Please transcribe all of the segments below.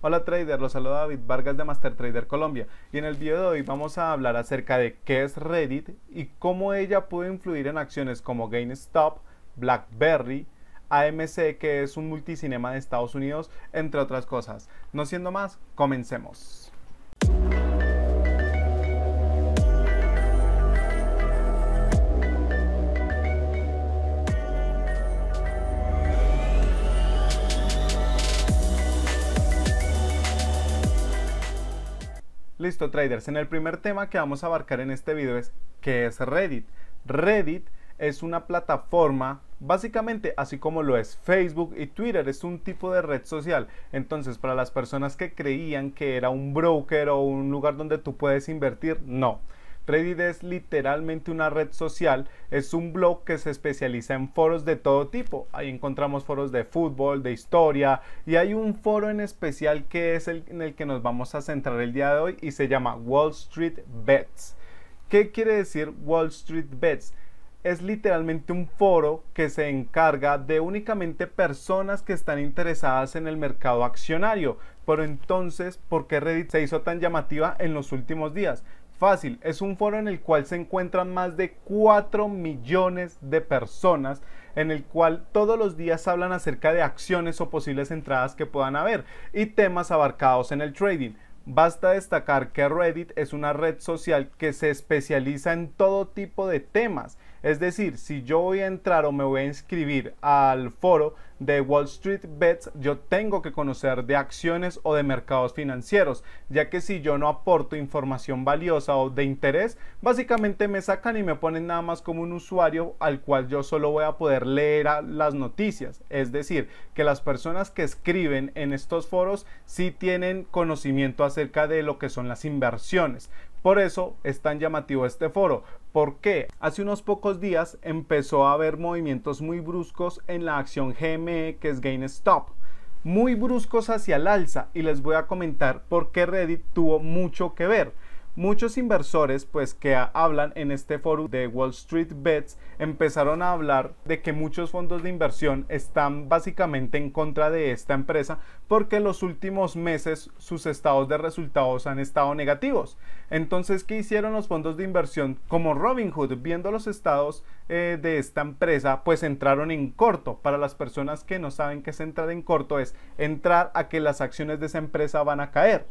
Hola trader, los saludo David Vargas de Master Trader Colombia y en el video de hoy vamos a hablar acerca de qué es Reddit y cómo ella puede influir en acciones como GameStop, BlackBerry, AMC que es un multicinema de Estados Unidos, entre otras cosas. No siendo más, comencemos. Listo traders, en el primer tema que vamos a abarcar en este video es ¿qué es Reddit? Reddit es una plataforma, básicamente así como lo es Facebook y Twitter, es un tipo de red social. Entonces, para las personas que creían que era un broker o un lugar donde tú puedes invertir, no. Reddit es literalmente una red social, es un blog que se especializa en foros de todo tipo. Ahí encontramos foros de fútbol, de historia y hay un foro en especial que es el en el que nos vamos a centrar el día de hoy y se llama Wall Street Bets. ¿Qué quiere decir Wall Street Bets? es literalmente un foro que se encarga de únicamente personas que están interesadas en el mercado accionario. Pero entonces, ¿por qué Reddit se hizo tan llamativa en los últimos días? Fácil, es un foro en el cual se encuentran más de 4 millones de personas, en el cual todos los días hablan acerca de acciones o posibles entradas que puedan haber y temas abarcados en el trading. Basta destacar que Reddit es una red social que se especializa en todo tipo de temas es decir, si yo voy a entrar o me voy a inscribir al foro de Wall Street Bets, yo tengo que conocer de acciones o de mercados financieros, ya que si yo no aporto información valiosa o de interés, básicamente me sacan y me ponen nada más como un usuario al cual yo solo voy a poder leer las noticias. Es decir, que las personas que escriben en estos foros sí tienen conocimiento acerca de lo que son las inversiones, por eso es tan llamativo este foro, porque hace unos pocos días empezó a haber movimientos muy bruscos en la acción GME que es GainStop, muy bruscos hacia el alza y les voy a comentar por qué Reddit tuvo mucho que ver. Muchos inversores pues que hablan en este foro de Wall Street Bets empezaron a hablar de que muchos fondos de inversión están básicamente en contra de esta empresa porque los últimos meses sus estados de resultados han estado negativos. Entonces, ¿qué hicieron los fondos de inversión? Como Robinhood, viendo los estados eh, de esta empresa, pues entraron en corto. Para las personas que no saben qué es entrar en corto, es entrar a que las acciones de esa empresa van a caer.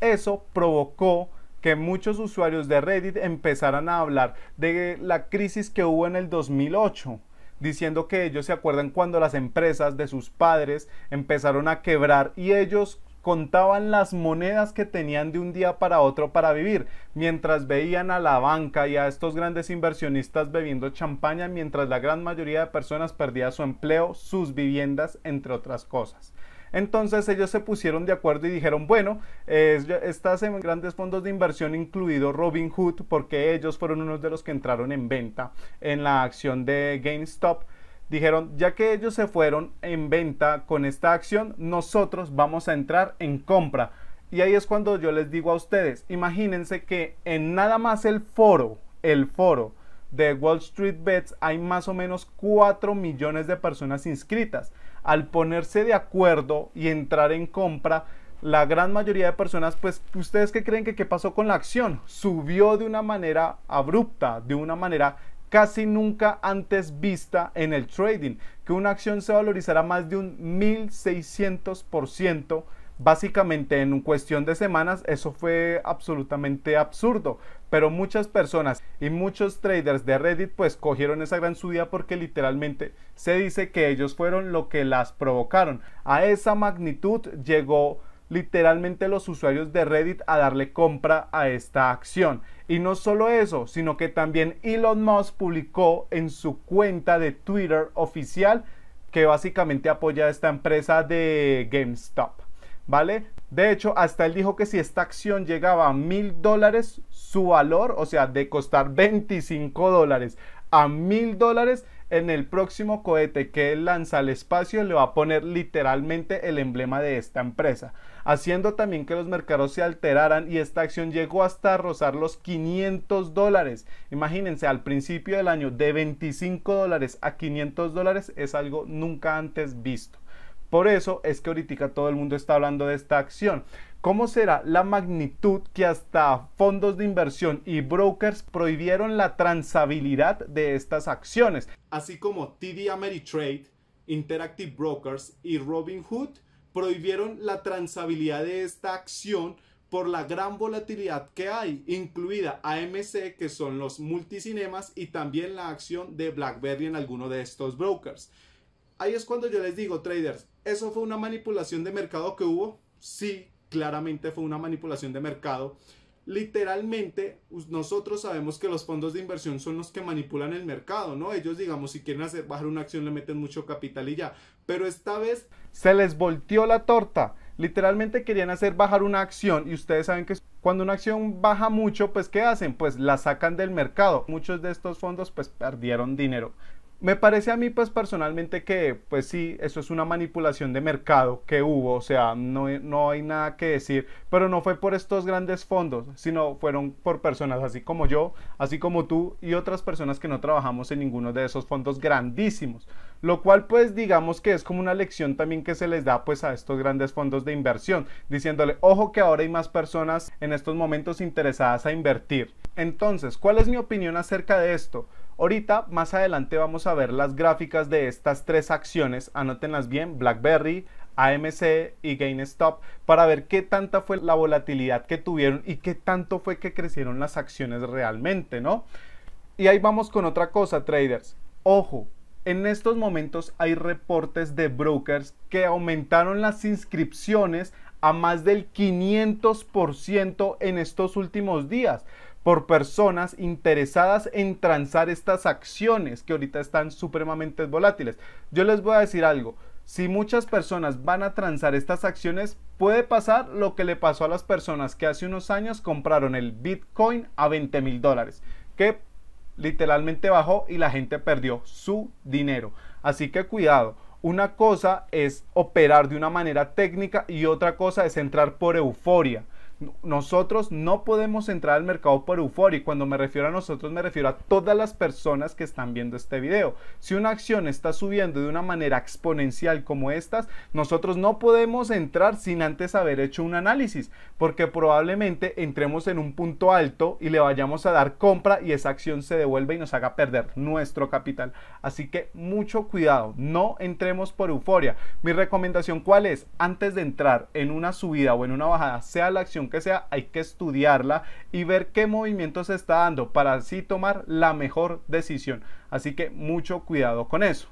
Eso provocó que muchos usuarios de Reddit empezaran a hablar de la crisis que hubo en el 2008 diciendo que ellos se acuerdan cuando las empresas de sus padres empezaron a quebrar y ellos contaban las monedas que tenían de un día para otro para vivir, mientras veían a la banca y a estos grandes inversionistas bebiendo champaña, mientras la gran mayoría de personas perdía su empleo, sus viviendas, entre otras cosas. Entonces ellos se pusieron de acuerdo y dijeron, bueno, estás en em, grandes fondos de inversión, incluido Robin Hood porque ellos fueron unos de los que entraron en venta en la acción de GameStop dijeron, ya que ellos se fueron en venta con esta acción, nosotros vamos a entrar en compra. Y ahí es cuando yo les digo a ustedes, imagínense que en nada más el foro, el foro de Wall Street Bets hay más o menos 4 millones de personas inscritas. Al ponerse de acuerdo y entrar en compra, la gran mayoría de personas, pues, ¿ustedes que creen que qué pasó con la acción? Subió de una manera abrupta, de una manera casi nunca antes vista en el trading, que una acción se valorizará más de un 1600%, básicamente en un cuestión de semanas, eso fue absolutamente absurdo, pero muchas personas y muchos traders de Reddit pues cogieron esa gran subida porque literalmente se dice que ellos fueron lo que las provocaron. A esa magnitud llegó literalmente los usuarios de Reddit a darle compra a esta acción. Y no solo eso, sino que también Elon Musk publicó en su cuenta de Twitter oficial que básicamente apoya a esta empresa de GameStop. ¿Vale? De hecho, hasta él dijo que si esta acción llegaba a mil dólares, su valor, o sea, de costar 25 dólares a mil dólares, en el próximo cohete que él lanza al espacio le va a poner literalmente el emblema de esta empresa, haciendo también que los mercados se alteraran y esta acción llegó hasta rozar los 500 dólares. Imagínense, al principio del año de 25 dólares a 500 dólares es algo nunca antes visto. Por eso es que ahorita todo el mundo está hablando de esta acción. ¿Cómo será la magnitud que hasta fondos de inversión y brokers prohibieron la transabilidad de estas acciones? Así como TD Ameritrade, Interactive Brokers y Robinhood prohibieron la transabilidad de esta acción por la gran volatilidad que hay, incluida AMC, que son los multicinemas, y también la acción de BlackBerry en alguno de estos brokers. Ahí es cuando yo les digo, traders, ¿eso fue una manipulación de mercado que hubo? Sí, claramente fue una manipulación de mercado. Literalmente, nosotros sabemos que los fondos de inversión son los que manipulan el mercado, ¿no? Ellos, digamos, si quieren hacer bajar una acción, le meten mucho capital y ya. Pero esta vez se les volteó la torta. Literalmente querían hacer bajar una acción y ustedes saben que cuando una acción baja mucho, pues ¿qué hacen? Pues la sacan del mercado. Muchos de estos fondos pues perdieron dinero. Me parece a mí, pues personalmente, que pues sí, eso es una manipulación de mercado que hubo, o sea, no, no hay nada que decir, pero no fue por estos grandes fondos, sino fueron por personas así como yo, así como tú y otras personas que no trabajamos en ninguno de esos fondos grandísimos, lo cual pues digamos que es como una lección también que se les da pues a estos grandes fondos de inversión, diciéndole, ojo que ahora hay más personas en estos momentos interesadas a invertir. Entonces, ¿cuál es mi opinión acerca de esto? Ahorita, más adelante, vamos a ver las gráficas de estas tres acciones. Anótenlas bien, BlackBerry, AMC y GainStop, para ver qué tanta fue la volatilidad que tuvieron y qué tanto fue que crecieron las acciones realmente, ¿no? Y ahí vamos con otra cosa, traders. Ojo, en estos momentos hay reportes de brokers que aumentaron las inscripciones a más del 500% en estos últimos días por personas interesadas en transar estas acciones que ahorita están supremamente volátiles. Yo les voy a decir algo, si muchas personas van a transar estas acciones, puede pasar lo que le pasó a las personas que hace unos años compraron el Bitcoin a 20 mil dólares, que literalmente bajó y la gente perdió su dinero. Así que cuidado. Una cosa es operar de una manera técnica y otra cosa es entrar por euforia nosotros no podemos entrar al mercado por euforia. Y cuando me refiero a nosotros, me refiero a todas las personas que están viendo este video. Si una acción está subiendo de una manera exponencial como estas, nosotros no podemos entrar sin antes haber hecho un análisis, porque probablemente entremos en un punto alto y le vayamos a dar compra y esa acción se devuelve y nos haga perder nuestro capital. Así que mucho cuidado, no entremos por euforia. Mi recomendación, ¿cuál es? Antes de entrar en una subida o en una bajada, sea la acción que sea, hay que estudiarla y ver qué movimiento se está dando para así tomar la mejor decisión. Así que mucho cuidado con eso.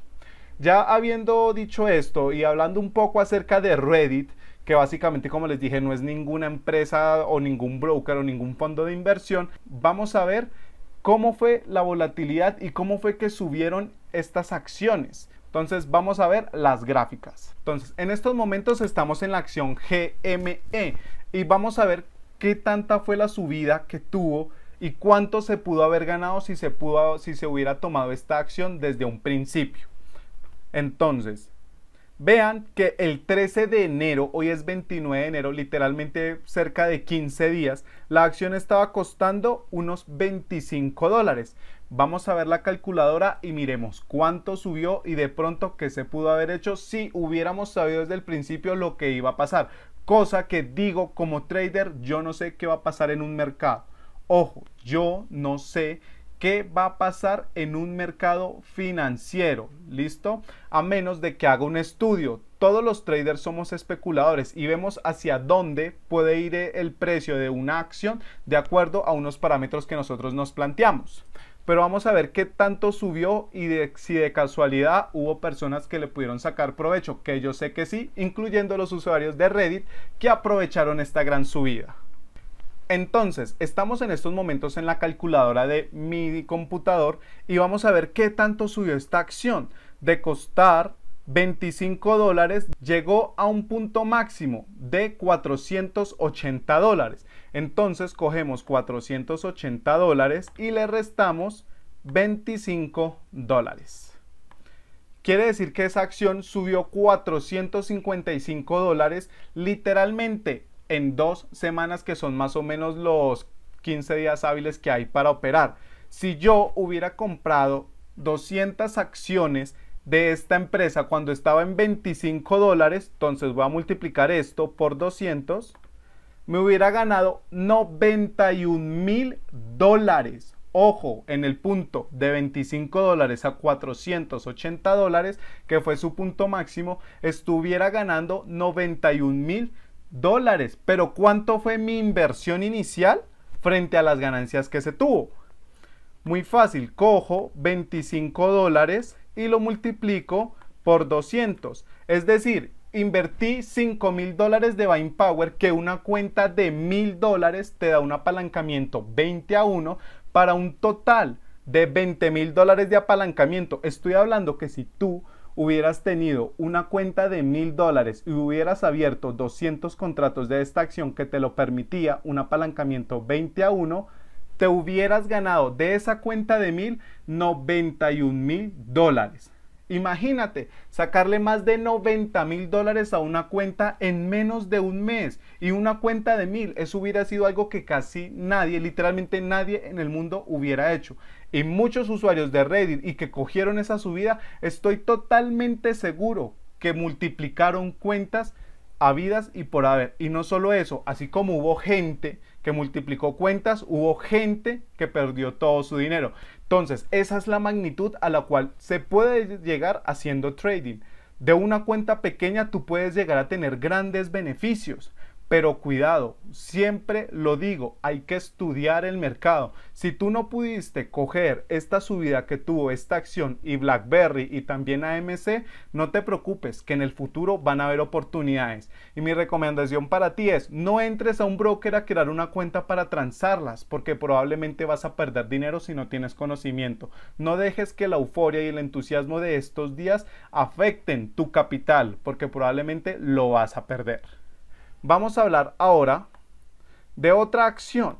Ya habiendo dicho esto y hablando un poco acerca de Reddit, que básicamente como les dije no es ninguna empresa o ningún broker o ningún fondo de inversión, vamos a ver cómo fue la volatilidad y cómo fue que subieron estas acciones. Entonces vamos a ver las gráficas. Entonces en estos momentos estamos en la acción GME y vamos a ver qué tanta fue la subida que tuvo y cuánto se pudo haber ganado si se, pudo, si se hubiera tomado esta acción desde un principio. Entonces, vean que el 13 de enero, hoy es 29 de enero, literalmente cerca de 15 días, la acción estaba costando unos 25 dólares. Vamos a ver la calculadora y miremos cuánto subió y de pronto qué se pudo haber hecho si hubiéramos sabido desde el principio lo que iba a pasar. Cosa que digo como trader, yo no sé qué va a pasar en un mercado. Ojo, yo no sé qué va a pasar en un mercado financiero, ¿listo? A menos de que haga un estudio. Todos los traders somos especuladores y vemos hacia dónde puede ir el precio de una acción de acuerdo a unos parámetros que nosotros nos planteamos. Pero vamos a ver qué tanto subió y si de casualidad hubo personas que le pudieron sacar provecho, que yo sé que sí, incluyendo los usuarios de Reddit que aprovecharon esta gran subida. Entonces, estamos en estos momentos en la calculadora de mi computador y vamos a ver qué tanto subió esta acción. De costar 25 dólares llegó a un punto máximo de 480 dólares. Entonces cogemos 480 dólares y le restamos 25 dólares. Quiere decir que esa acción subió 455 dólares literalmente en dos semanas que son más o menos los 15 días hábiles que hay para operar. Si yo hubiera comprado 200 acciones de esta empresa cuando estaba en 25 dólares, entonces voy a multiplicar esto por 200, me hubiera ganado 91 mil dólares. Ojo, en el punto de 25 dólares a 480 dólares, que fue su punto máximo, estuviera ganando 91 mil dólares. Pero ¿cuánto fue mi inversión inicial frente a las ganancias que se tuvo? Muy fácil, cojo 25 dólares y lo multiplico por 200. Es decir, invertí 5 mil dólares de Buying Power, que una cuenta de mil dólares te da un apalancamiento 20 a 1 para un total de 20 mil dólares de apalancamiento. Estoy hablando que si tú hubieras tenido una cuenta de mil dólares y hubieras abierto 200 contratos de esta acción que te lo permitía un apalancamiento 20 a 1, te hubieras ganado de esa cuenta de mil 91 mil dólares. Imagínate sacarle más de 90 mil dólares a una cuenta en menos de un mes y una cuenta de mil. Eso hubiera sido algo que casi nadie, literalmente nadie en el mundo hubiera hecho. Y muchos usuarios de Reddit y que cogieron esa subida, estoy totalmente seguro que multiplicaron cuentas habidas y por haber. Y no solo eso, así como hubo gente multiplicó cuentas, hubo gente que perdió todo su dinero. Entonces, esa es la magnitud a la cual se puede llegar haciendo trading. De una cuenta pequeña tú puedes llegar a tener grandes beneficios. Pero cuidado, siempre lo digo, hay que estudiar el mercado. Si tú no pudiste coger esta subida que tuvo esta acción y BlackBerry y también AMC, no te preocupes que en el futuro van a haber oportunidades. Y mi recomendación para ti es, no entres a un broker a crear una cuenta para transarlas, porque probablemente vas a perder dinero si no tienes conocimiento. No dejes que la euforia y el entusiasmo de estos días afecten tu capital, porque probablemente lo vas a perder. Vamos a hablar ahora de otra acción.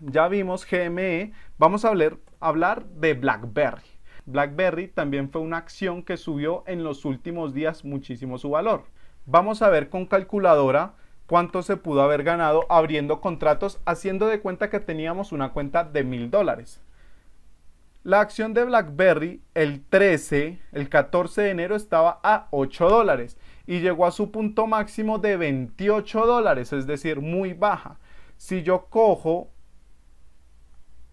Ya vimos GME, vamos a hablar, hablar de BlackBerry. BlackBerry también fue una acción que subió en los últimos días muchísimo su valor. Vamos a ver con calculadora cuánto se pudo haber ganado abriendo contratos haciendo de cuenta que teníamos una cuenta de mil dólares. La acción de BlackBerry el 13, el 14 de enero estaba a 8 dólares y llegó a su punto máximo de 28 dólares, es decir, muy baja. Si yo cojo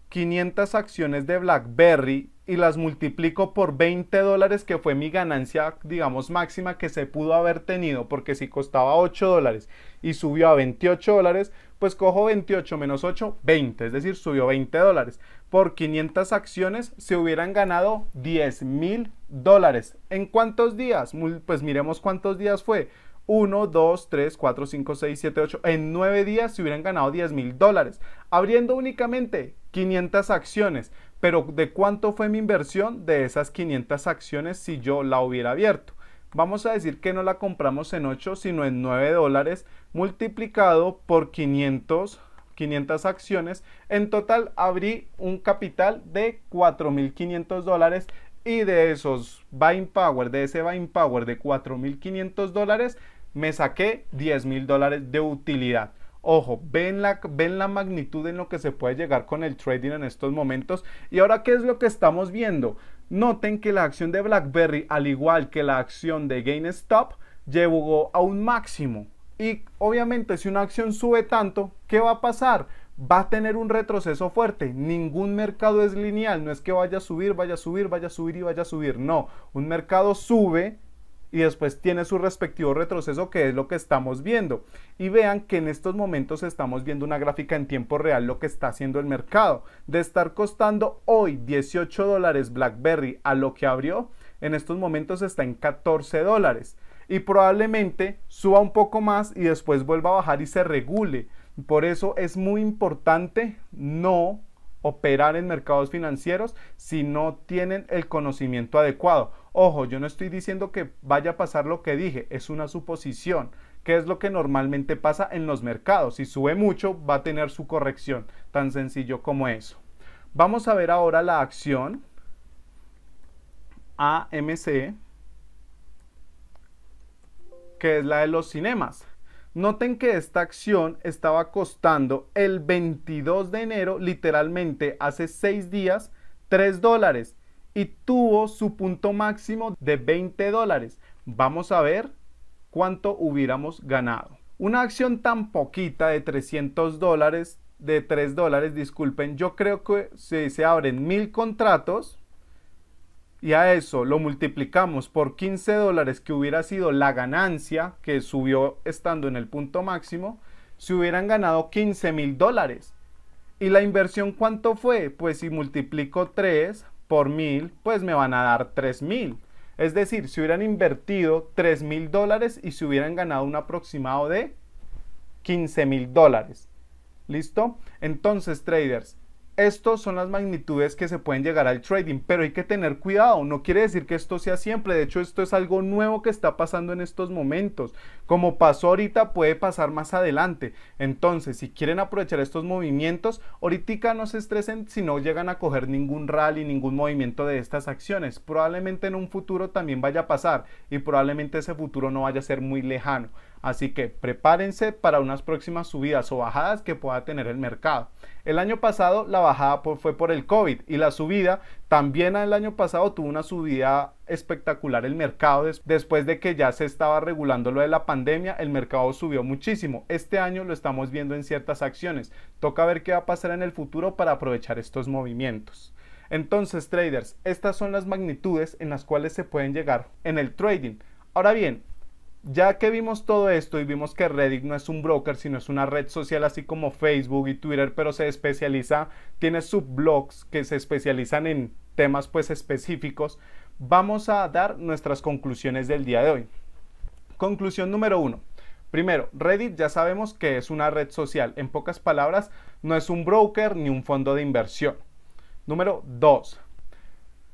500 acciones de BlackBerry y las multiplico por 20 dólares, que fue mi ganancia, digamos, máxima que se pudo haber tenido, porque si costaba 8 dólares y subió a 28 dólares, pues cojo 28 menos 8, 20, es decir, subió 20 dólares. Por 500 acciones se hubieran ganado 10 mil dólares. ¿En cuántos días? Pues miremos cuántos días fue. 1, 2, 3, 4, 5, 6, 7, 8. En 9 días se hubieran ganado 10 mil dólares, abriendo únicamente 500 acciones. Pero ¿de cuánto fue mi inversión de esas 500 acciones si yo la hubiera abierto? Vamos a decir que no la compramos en 8, sino en 9 dólares multiplicado por 500, acciones. En total abrí un capital de 4.500 dólares y de esos buying power, de ese buying power de 4.500 dólares, me saqué 10.000 dólares de utilidad. Ojo, ven la, ven la magnitud en lo que se puede llegar con el trading en estos momentos. Y ahora, ¿qué es lo que estamos viendo? Noten que la acción de BlackBerry, al igual que la acción de GainStop, llegó a un máximo. Y obviamente si una acción sube tanto, ¿qué va a pasar? Va a tener un retroceso fuerte. Ningún mercado es lineal. No es que vaya a subir, vaya a subir, vaya a subir y vaya a subir. No, un mercado sube y después tiene su respectivo retroceso, que es lo que estamos viendo. Y vean que en estos momentos estamos viendo una gráfica en tiempo real, lo que está haciendo el mercado. De estar costando hoy 18 dólares BlackBerry a lo que abrió, en estos momentos está en 14 dólares y probablemente suba un poco más y después vuelva a bajar y se regule. Por eso es muy importante no operar en mercados financieros si no tienen el conocimiento adecuado. Ojo, yo no estoy diciendo que vaya a pasar lo que dije, es una suposición. ¿Qué es lo que normalmente pasa en los mercados? Si sube mucho, va a tener su corrección. Tan sencillo como eso. Vamos a ver ahora la acción AMC. E que es la de los cinemas. Noten que esta acción estaba costando el 22 de enero, literalmente hace seis días, tres dólares y tuvo su punto máximo de 20 dólares. Vamos a ver cuánto hubiéramos ganado. Una acción tan poquita de 300 dólares, de 3 dólares, disculpen, yo creo que se abren mil contratos, y a eso lo multiplicamos por 15 dólares que hubiera sido la ganancia que subió estando en el punto máximo, se hubieran ganado 15 mil dólares. ¿Y la inversión cuánto fue? Pues si multiplico 3 por 1000, pues me van a dar 3000. Es decir, si hubieran invertido 3 mil dólares y se hubieran ganado un aproximado de 15 mil dólares. ¿Listo? Entonces, traders, estas son las magnitudes que se pueden llegar al trading, pero hay que tener cuidado, no quiere decir que esto sea siempre, de hecho esto es algo nuevo que está pasando en estos momentos, como pasó ahorita puede pasar más adelante, entonces si quieren aprovechar estos movimientos, ahorita no se estresen si no llegan a coger ningún rally, ningún movimiento de estas acciones, probablemente en un futuro también vaya a pasar y probablemente ese futuro no vaya a ser muy lejano. Así que prepárense para unas próximas subidas o bajadas que pueda tener el mercado. El año pasado la bajada fue por el COVID y la subida también el año pasado tuvo una subida espectacular el mercado. Después de que ya se estaba regulando lo de la pandemia, el mercado subió muchísimo. Este año lo estamos viendo en ciertas acciones. Toca ver qué va a pasar en el futuro para aprovechar estos movimientos. Entonces, traders, estas son las magnitudes en las cuales se pueden llegar en el trading. Ahora bien, ya que vimos todo esto y vimos que Reddit no es un broker, sino es una red social así como Facebook y Twitter, pero se especializa, tiene subblogs que se especializan en temas pues específicos, vamos a dar nuestras conclusiones del día de hoy. Conclusión número uno. Primero, Reddit ya sabemos que es una red social. En pocas palabras, no es un broker ni un fondo de inversión. Número 2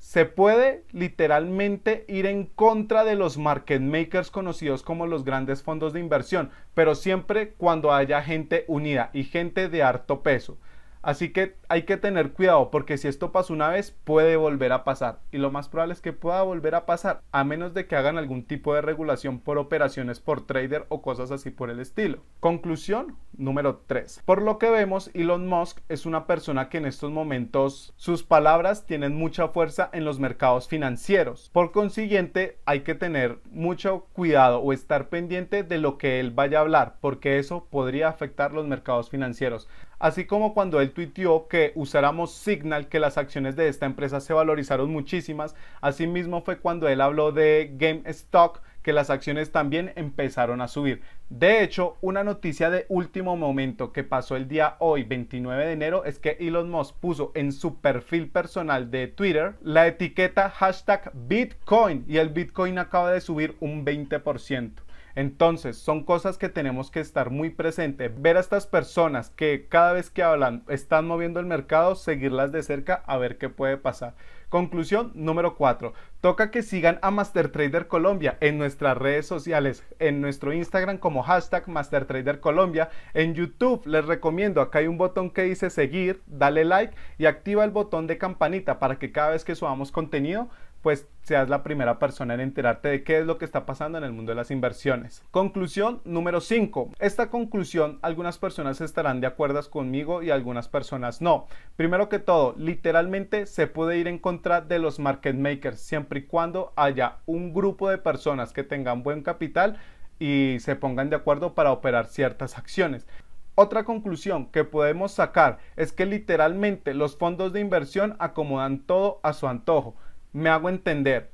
se puede literalmente ir en contra de los market makers conocidos como los grandes fondos de inversión, pero siempre cuando haya gente unida y gente de harto peso. Así que hay que tener cuidado porque si esto pasa una vez puede volver a pasar y lo más probable es que pueda volver a pasar a menos de que hagan algún tipo de regulación por operaciones por trader o cosas así por el estilo. Conclusión número 3. Por lo que vemos Elon Musk es una persona que en estos momentos sus palabras tienen mucha fuerza en los mercados financieros. Por consiguiente hay que tener mucho cuidado o estar pendiente de lo que él vaya a hablar porque eso podría afectar los mercados financieros. Así como cuando él tuiteó que usáramos Signal que las acciones de esta empresa se valorizaron muchísimas. Asimismo fue cuando él habló de Stock que las acciones también empezaron a subir. De hecho, una noticia de último momento que pasó el día hoy, 29 de enero, es que Elon Musk puso en su perfil personal de Twitter la etiqueta hashtag Bitcoin y el Bitcoin acaba de subir un 20%. Entonces, son cosas que tenemos que estar muy presentes. Ver a estas personas que cada vez que hablan están moviendo el mercado, seguirlas de cerca a ver qué puede pasar. Conclusión número 4. Toca que sigan a master trader Colombia en nuestras redes sociales, en nuestro Instagram como hashtag trader Colombia, en YouTube les recomiendo, acá hay un botón que dice seguir, dale like y activa el botón de campanita para que cada vez que subamos contenido pues seas la primera persona en enterarte de qué es lo que está pasando en el mundo de las inversiones. Conclusión número 5. Esta conclusión algunas personas estarán de acuerdo conmigo y algunas personas no. Primero que todo, literalmente se puede ir en contra de los market makers siempre y cuando haya un grupo de personas que tengan buen capital y se pongan de acuerdo para operar ciertas acciones. Otra conclusión que podemos sacar es que literalmente los fondos de inversión acomodan todo a su antojo. Me hago entender.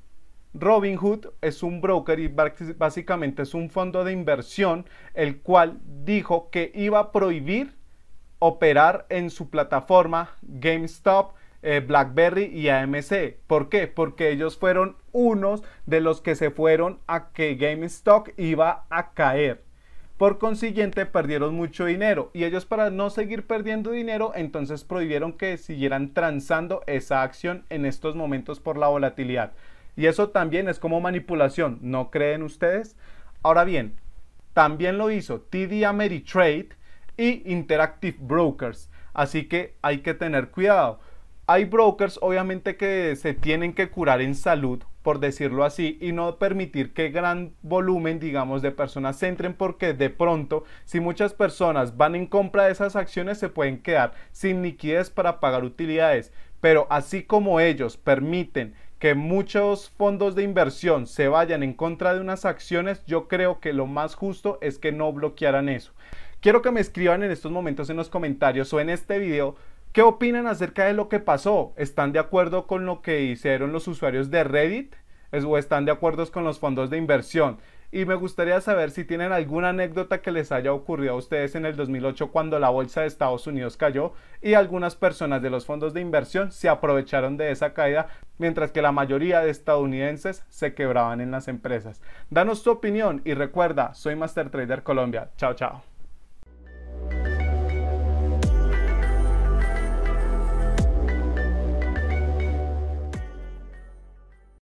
Robinhood es un broker y básicamente es un fondo de inversión el cual dijo que iba a prohibir operar en su plataforma GameStop, eh, BlackBerry y AMC. ¿Por qué? Porque ellos fueron unos de los que se fueron a que GameStop iba a caer. Por consiguiente, perdieron mucho dinero y ellos para no seguir perdiendo dinero, entonces prohibieron que siguieran transando esa acción en estos momentos por la volatilidad. Y eso también es como manipulación, ¿no creen ustedes? Ahora bien, también lo hizo TD Ameritrade y Interactive Brokers, así que hay que tener cuidado. Hay brokers obviamente que se tienen que curar en salud por decirlo así, y no permitir que gran volumen, digamos, de personas entren porque de pronto, si muchas personas van en compra de esas acciones, se pueden quedar sin liquidez para pagar utilidades. Pero así como ellos permiten que muchos fondos de inversión se vayan en contra de unas acciones, yo creo que lo más justo es que no bloquearan eso. Quiero que me escriban en estos momentos en los comentarios o en este video ¿Qué opinan acerca de lo que pasó? ¿Están de acuerdo con lo que hicieron los usuarios de Reddit? ¿O están de acuerdo con los fondos de inversión? Y me gustaría saber si tienen alguna anécdota que les haya ocurrido a ustedes en el 2008 cuando la bolsa de Estados Unidos cayó y algunas personas de los fondos de inversión se aprovecharon de esa caída mientras que la mayoría de estadounidenses se quebraban en las empresas. Danos tu opinión y recuerda, soy Master Trader Colombia. Chao, chao.